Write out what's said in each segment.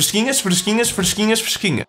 Fresquinhas, fresquinhas, fresquinhas, fresquinha.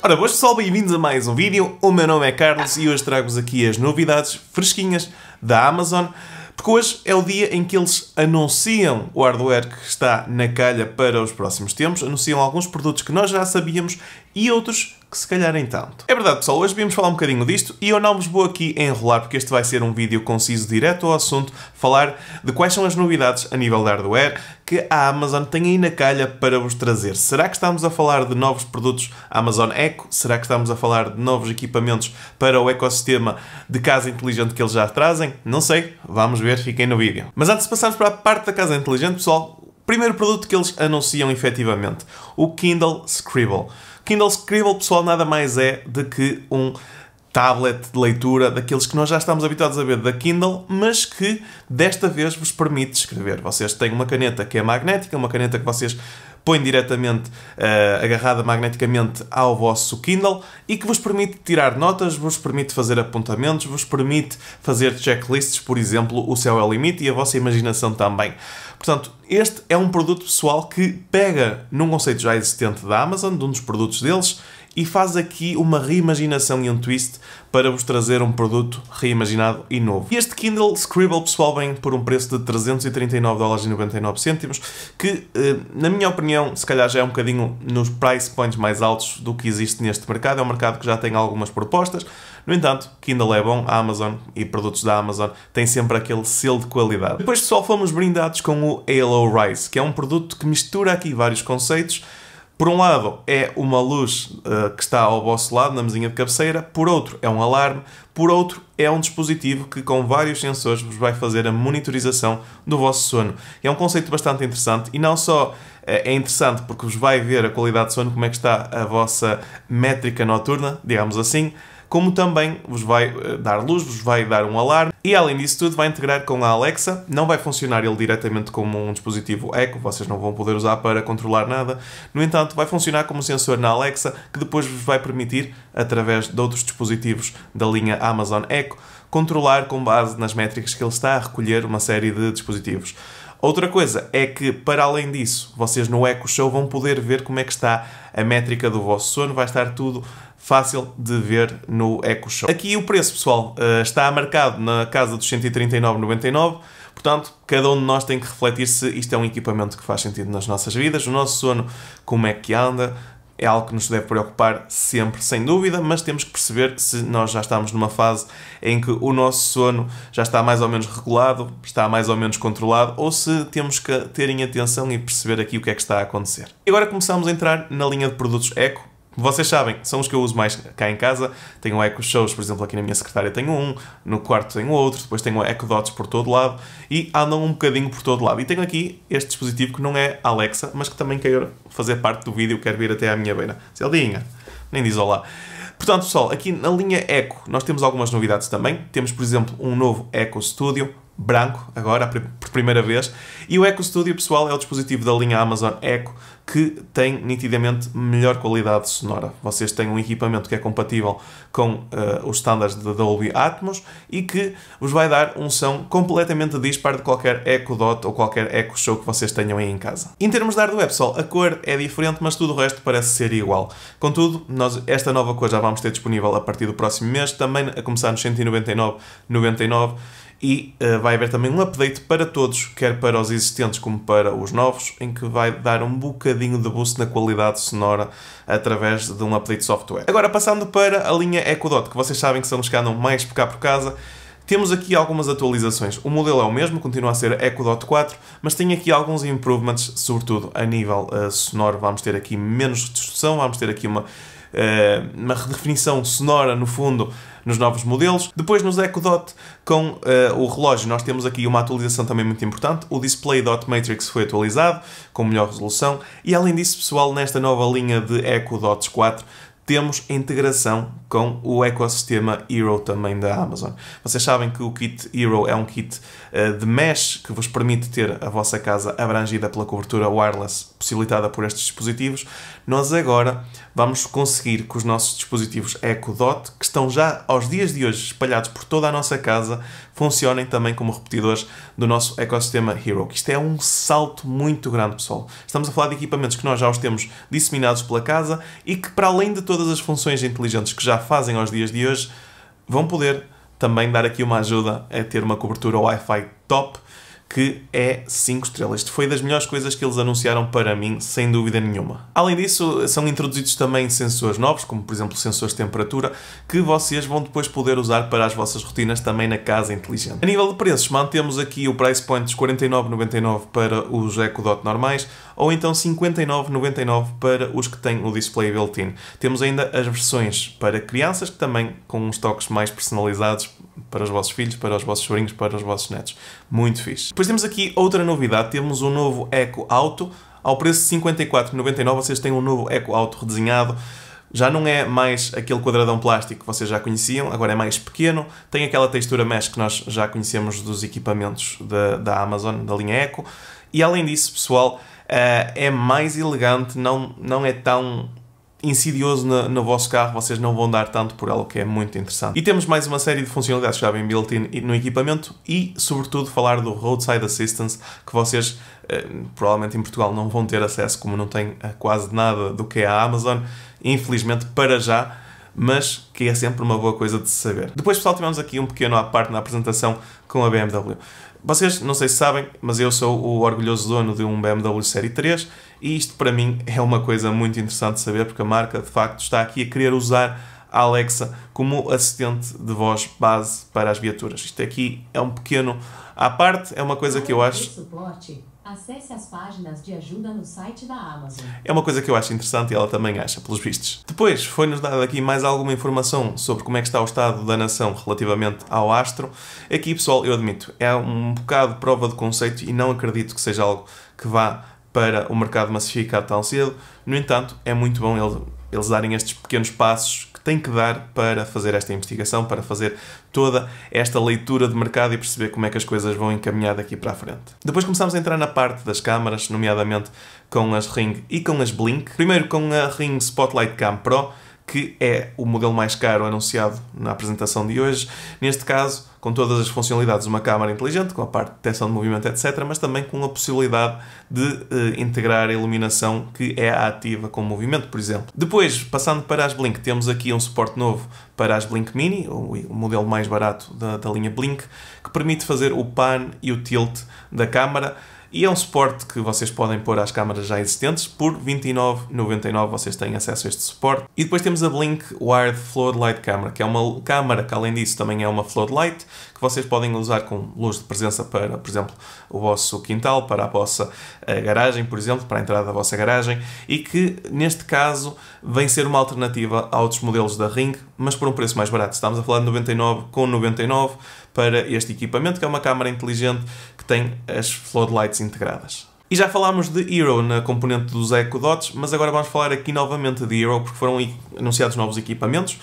Ora, boas pessoal, bem-vindos a mais um vídeo. O meu nome é Carlos e hoje trago-vos aqui as novidades fresquinhas da Amazon. Porque hoje é o dia em que eles anunciam o hardware que está na calha para os próximos tempos, anunciam alguns produtos que nós já sabíamos e outros que se calhar nem tanto. É verdade, pessoal, hoje viemos falar um bocadinho disto e eu não vos vou aqui enrolar porque este vai ser um vídeo conciso, direto ao assunto, falar de quais são as novidades a nível de hardware que a Amazon tem aí na calha para vos trazer. Será que estamos a falar de novos produtos Amazon Echo? Será que estamos a falar de novos equipamentos para o ecossistema de casa inteligente que eles já trazem? Não sei, vamos ver, fiquem no vídeo. Mas antes de passarmos para a parte da casa inteligente, pessoal, Primeiro produto que eles anunciam efetivamente: o Kindle Scribble. Kindle Scribble, pessoal, nada mais é do que um tablet de leitura daqueles que nós já estamos habituados a ver da Kindle, mas que desta vez vos permite escrever. Vocês têm uma caneta que é magnética, uma caneta que vocês põe diretamente uh, agarrada magneticamente ao vosso Kindle e que vos permite tirar notas, vos permite fazer apontamentos, vos permite fazer checklists, por exemplo, o céu é o limite e a vossa imaginação também. Portanto, este é um produto pessoal que pega num conceito já existente da Amazon, de um dos produtos deles, e faz aqui uma reimaginação e um twist para vos trazer um produto reimaginado e novo. Este Kindle Scribble, pessoal, vem por um preço de 339,99$, que, eh, na minha opinião, se calhar já é um bocadinho nos price points mais altos do que existe neste mercado. É um mercado que já tem algumas propostas. No entanto, Kindle é bom, a Amazon e produtos da Amazon têm sempre aquele selo de qualidade. Depois, pessoal, fomos brindados com o Halo Rise, que é um produto que mistura aqui vários conceitos, por um lado é uma luz uh, que está ao vosso lado, na mesinha de cabeceira, por outro é um alarme, por outro é um dispositivo que com vários sensores vos vai fazer a monitorização do vosso sono. É um conceito bastante interessante e não só eh, é interessante porque vos vai ver a qualidade de sono, como é que está a vossa métrica noturna, digamos assim, como também vos vai eh, dar luz, vos vai dar um alarme e além disso tudo vai integrar com a Alexa, não vai funcionar ele diretamente como um dispositivo Echo, vocês não vão poder usar para controlar nada, no entanto vai funcionar como sensor na Alexa que depois vos vai permitir, através de outros dispositivos da linha Amazon Echo, controlar com base nas métricas que ele está a recolher uma série de dispositivos. Outra coisa é que, para além disso, vocês no Echo Show vão poder ver como é que está a métrica do vosso sono, vai estar tudo fácil de ver no Echo Show. Aqui o preço, pessoal, eh, está marcado na casa dos 139,99. Portanto, cada um de nós tem que refletir se isto é um equipamento que faz sentido nas nossas vidas, o nosso sono, como é que anda, é algo que nos deve preocupar sempre, sem dúvida, mas temos que perceber se nós já estamos numa fase em que o nosso sono já está mais ou menos regulado, está mais ou menos controlado, ou se temos que terem atenção e perceber aqui o que é que está a acontecer. E agora começamos a entrar na linha de produtos Eco, vocês sabem, são os que eu uso mais cá em casa. Tenho Echo Shows, por exemplo, aqui na minha secretária tenho um, no quarto tenho outro, depois tenho Echo Dots por todo lado e andam um bocadinho por todo lado. E tenho aqui este dispositivo que não é Alexa, mas que também quero fazer parte do vídeo, quero vir até à minha beira. Zeldinha, nem diz olá. Portanto, pessoal, aqui na linha Echo nós temos algumas novidades também. Temos, por exemplo, um novo Echo Studio, branco, agora, por primeira vez. E o Echo Studio, pessoal, é o dispositivo da linha Amazon Echo que tem nitidamente melhor qualidade sonora. Vocês têm um equipamento que é compatível com uh, os estándares da Dolby Atmos e que vos vai dar um som completamente dispar de qualquer Echo Dot ou qualquer Echo Show que vocês tenham aí em casa. Em termos de hardware, pessoal, a cor é diferente, mas tudo o resto parece ser igual. Contudo, nós esta nova cor já vamos ter disponível a partir do próximo mês, também a começar nos 199,99 e uh, vai haver também um update para todos, quer para os existentes como para os novos, em que vai dar um bocadinho de boost na qualidade sonora através de um update software. Agora, passando para a linha Dot, que vocês sabem que são os que andam mais por cá por casa, temos aqui algumas atualizações. O modelo é o mesmo, continua a ser Dot 4, mas tem aqui alguns improvements, sobretudo a nível uh, sonoro. Vamos ter aqui menos distorção, vamos ter aqui uma, uh, uma redefinição sonora, no fundo, nos novos modelos. Depois nos Echo Dot com uh, o relógio nós temos aqui uma atualização também muito importante. O Display Dot Matrix foi atualizado com melhor resolução e além disso pessoal nesta nova linha de Echo Dots 4 temos a integração com o ecossistema Hero também da Amazon. Vocês sabem que o kit Hero é um kit eh, de mesh que vos permite ter a vossa casa abrangida pela cobertura wireless possibilitada por estes dispositivos. Nós agora vamos conseguir que os nossos dispositivos Echo Dot, que estão já aos dias de hoje espalhados por toda a nossa casa, funcionem também como repetidores do nosso ecossistema Hero. Isto é um salto muito grande, pessoal. Estamos a falar de equipamentos que nós já os temos disseminados pela casa e que, para além de todas as funções inteligentes que já fazem aos dias de hoje, vão poder também dar aqui uma ajuda a é ter uma cobertura Wi-Fi top que é 5 estrelas. Isto foi das melhores coisas que eles anunciaram para mim, sem dúvida nenhuma. Além disso, são introduzidos também sensores novos, como por exemplo sensores de temperatura, que vocês vão depois poder usar para as vossas rotinas também na casa inteligente. A nível de preços, mantemos aqui o price point dos 49,99 para os Echo Dot normais, ou então 59,99 para os que têm o display built-in. Temos ainda as versões para crianças, que também com uns toques mais personalizados para os vossos filhos, para os vossos sobrinhos, para os vossos netos. Muito fixe. Depois temos aqui outra novidade, temos o um novo Eco Auto. Ao preço de 54,99 vocês têm um novo Eco Auto redesenhado já não é mais aquele quadradão plástico que vocês já conheciam, agora é mais pequeno, tem aquela textura mesh que nós já conhecemos dos equipamentos da, da Amazon, da linha Eco, e além disso, pessoal, eh, é mais elegante, não, não é tão insidioso na, no vosso carro, vocês não vão dar tanto por ela, o que é muito interessante. E temos mais uma série de funcionalidades que já vem built-in no equipamento e, sobretudo, falar do Roadside Assistance, que vocês eh, provavelmente em Portugal não vão ter acesso, como não tem eh, quase nada do que é a Amazon, infelizmente para já, mas que é sempre uma boa coisa de se saber. Depois, pessoal, tivemos aqui um pequeno à parte na apresentação com a BMW. Vocês não sei se sabem, mas eu sou o orgulhoso dono de um BMW Série 3 e isto para mim é uma coisa muito interessante de saber porque a marca de facto está aqui a querer usar a Alexa como assistente de voz base para as viaturas. Isto aqui é um pequeno à parte, é uma coisa que eu ah, acho. Acesse as páginas de ajuda no site da Amazon. É uma coisa que eu acho interessante e ela também acha, pelos vistos. Depois, foi-nos dada aqui mais alguma informação sobre como é que está o estado da nação relativamente ao astro. Aqui, pessoal, eu admito, é um bocado prova de conceito e não acredito que seja algo que vá para o mercado massificado tão cedo. No entanto, é muito bom eles darem estes pequenos passos que tem que dar para fazer esta investigação, para fazer toda esta leitura de mercado e perceber como é que as coisas vão encaminhar daqui para a frente. Depois começamos a entrar na parte das câmaras, nomeadamente com as Ring e com as Blink. Primeiro com a Ring Spotlight Cam Pro, que é o modelo mais caro anunciado na apresentação de hoje. Neste caso, com todas as funcionalidades de uma câmara inteligente, com a parte de detecção de movimento, etc., mas também com a possibilidade de eh, integrar a iluminação que é ativa com o movimento, por exemplo. Depois, passando para as Blink, temos aqui um suporte novo para as Blink Mini, o modelo mais barato da, da linha Blink, que permite fazer o pan e o tilt da câmara e é um suporte que vocês podem pôr às câmaras já existentes. Por 29,99 vocês têm acesso a este suporte. E depois temos a Blink Wired Floodlight Camera, que é uma câmara que além disso também é uma floodlight, que vocês podem usar com luz de presença para, por exemplo, o vosso quintal, para a vossa eh, garagem, por exemplo, para a entrada da vossa garagem, e que neste caso vem ser uma alternativa a outros modelos da Ring, mas por um preço mais barato. Estamos a falar de 99 com 99 para este equipamento, que é uma câmara inteligente que tem as floodlights integradas. E já falámos de Hero na componente dos Echo Dots, mas agora vamos falar aqui novamente de Hero, porque foram anunciados novos equipamentos.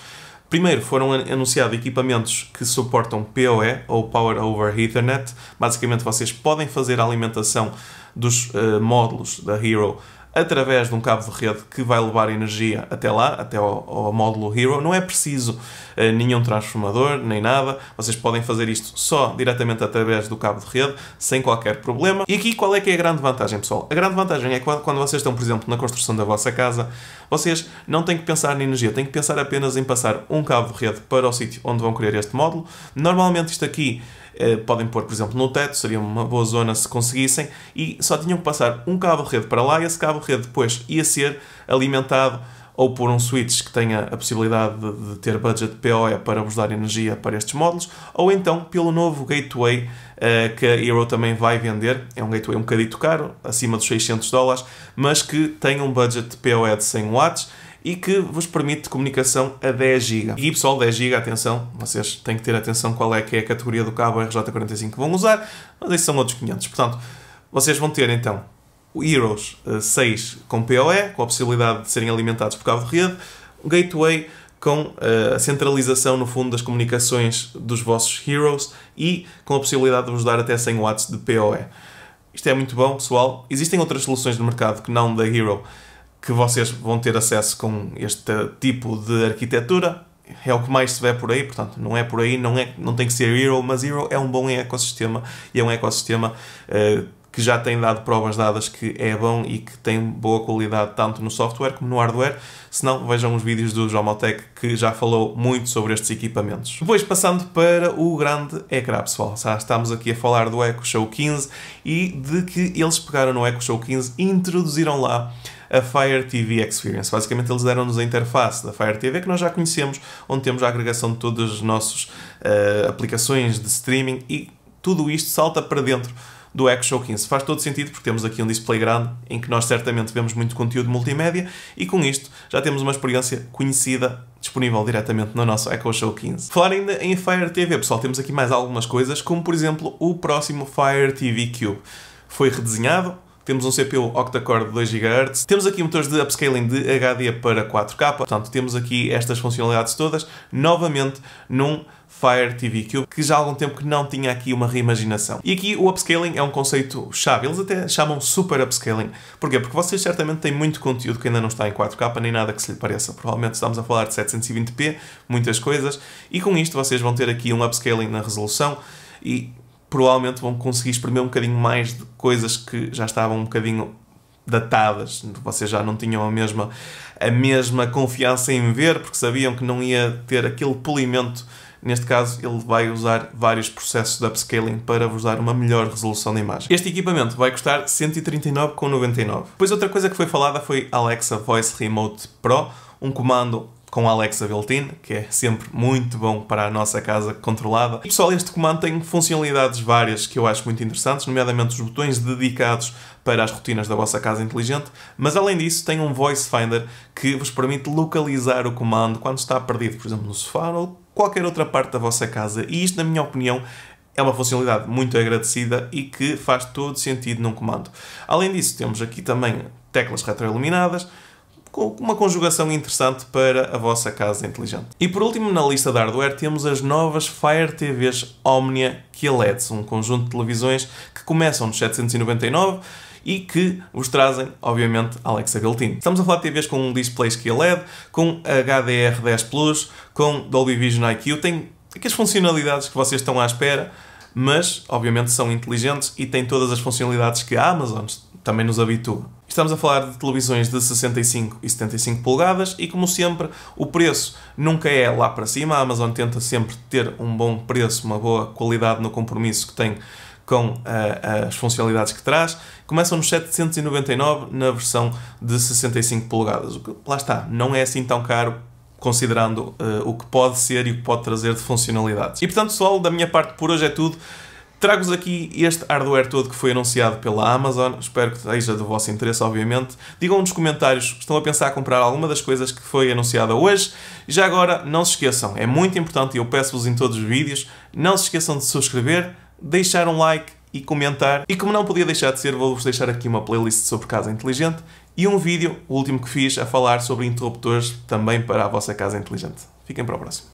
Primeiro, foram anunciados equipamentos que suportam PoE, ou Power Over Ethernet. Basicamente, vocês podem fazer a alimentação dos uh, módulos da Hero através de um cabo de rede que vai levar energia até lá, até ao, ao módulo Hero. Não é preciso eh, nenhum transformador, nem nada. Vocês podem fazer isto só diretamente através do cabo de rede, sem qualquer problema. E aqui qual é que é a grande vantagem, pessoal? A grande vantagem é que quando, quando vocês estão, por exemplo, na construção da vossa casa, vocês não têm que pensar na energia, têm que pensar apenas em passar um cabo de rede para o sítio onde vão querer este módulo. Normalmente isto aqui eh, podem pôr, por exemplo, no teto, seria uma boa zona se conseguissem, e só tinham que passar um cabo-rede para lá e esse cabo-rede depois ia ser alimentado ou por um switch que tenha a possibilidade de, ter budget PoE para vos dar energia para estes módulos, ou então pelo novo gateway eh, que a Hero também vai vender. É um gateway um bocadito caro, acima dos 600 dólares, mas que tem um budget PoE de 100 watts e que vos permite comunicação a 10 GB. E pessoal, 10 GB, atenção, vocês têm que ter atenção qual é que é a categoria do cabo RJ45 que vão usar, mas esses são outros 500. Portanto, vocês vão ter então o Heroes 6 eh, com PoE, com a possibilidade de serem alimentados por cabo de rede, um gateway com eh, a centralização, no fundo, das comunicações dos vossos Heroes e com a possibilidade de vos dar até 100 watts de PoE. Isto é muito bom, pessoal. Existem outras soluções no mercado que não da Hero que vocês vão ter acesso com este tipo de arquitetura. É o que mais se vê por aí, portanto, não é por aí, não, é, não tem que ser Hero, mas Hero é um bom ecossistema e é um ecossistema uh, que já tem dado provas dadas que é bom e que tem boa qualidade tanto no software como no hardware. Se não, vejam os vídeos do Jomotech que já falou muito sobre estes equipamentos. Depois passando para o grande ecrã, pessoal. Já estamos aqui a falar do Echo Show 15 e de que eles pegaram no Echo Show 15 e introduziram lá a Fire TV Experience. Basicamente, eles deram-nos a interface da Fire TV que nós já conhecemos, onde temos a agregação de todas as nossas uh, eh, aplicações de streaming e tudo isto salta para dentro do Echo Show 15. Faz todo sentido porque temos aqui um display grande em que nós certamente vemos muito conteúdo multimédia e com isto já temos uma experiência conhecida disponível diretamente no nosso Echo Show 15. Falar ainda em Fire TV, pessoal, temos aqui mais algumas coisas, como por exemplo o próximo Fire TV Cube. Foi redesenhado, temos um CPU octa-core de 2 GHz. Temos aqui motores de upscaling de HD para 4K. Portanto, temos aqui estas funcionalidades todas, novamente, num Fire TV Cube, que já há algum tempo que não tinha aqui uma reimaginação. E aqui o upscaling é um conceito chave, eles até chamam super upscaling. Porquê? Porque vocês certamente têm muito conteúdo que ainda não está em 4K, nem nada que se lhe pareça. Provavelmente estamos a falar de 720p, muitas coisas, e com isto vocês vão ter aqui um upscaling na resolução e provavelmente vão conseguir exprimir um bocadinho mais de coisas que já estavam um bocadinho datadas. Vocês já não tinham a mesma, a mesma confiança em ver, porque sabiam que não ia ter aquele polimento. Neste caso, ele vai usar vários processos de upscaling para vos dar uma melhor resolução da imagem. Este equipamento vai custar 139,99. Depois outra coisa que foi falada foi Alexa Voice Remote Pro, um comando com Alexa built-in, que é sempre muito bom para a nossa casa controlada. E pessoal, este comando tem funcionalidades várias que eu acho muito interessantes, nomeadamente os botões dedicados para as rotinas da vossa casa inteligente, mas além disso tem um voice finder que vos permite localizar o comando quando está perdido, por exemplo, no sofá ou qualquer outra parte da vossa casa. E isto, na minha opinião, é uma funcionalidade muito agradecida e que faz todo sentido num comando. Além disso, temos aqui também teclas retroiluminadas, uma conjugação interessante para a vossa casa inteligente. E por último na lista de hardware temos as novas Fire TVs Omnia QLEDs, um conjunto de televisões que começam nos 799 e que vos trazem, obviamente, Alexa built-in. Estamos a falar de TVs com um display QLED, com HDR10+, Plus, com Dolby Vision IQ, tem aquelas funcionalidades que vocês estão à espera, mas obviamente são inteligentes e têm todas as funcionalidades que a Amazon também nos habitua. Estamos a falar de televisões de 65 e 75 polegadas e, como sempre, o preço nunca é lá para cima. A Amazon tenta sempre ter um bom preço, uma boa qualidade no compromisso que tem com uh, as funcionalidades que traz, começam nos 799 na versão de 65 polegadas. O que, lá está, não é assim tão caro considerando uh, o que pode ser e o que pode trazer de funcionalidades. E portanto, pessoal, da minha parte por hoje é tudo. Trago-vos aqui este hardware todo que foi anunciado pela Amazon. Espero que seja do vosso interesse, obviamente. Digam nos comentários estão a pensar em comprar alguma das coisas que foi anunciada hoje. Já agora, não se esqueçam, é muito importante e eu peço-vos em todos os vídeos, não se esqueçam de subscrever, deixar um like e comentar. E como não podia deixar de ser, vou-vos deixar aqui uma playlist sobre casa inteligente e um vídeo, o último que fiz, a falar sobre interruptores também para a vossa casa inteligente. Fiquem para o próximo.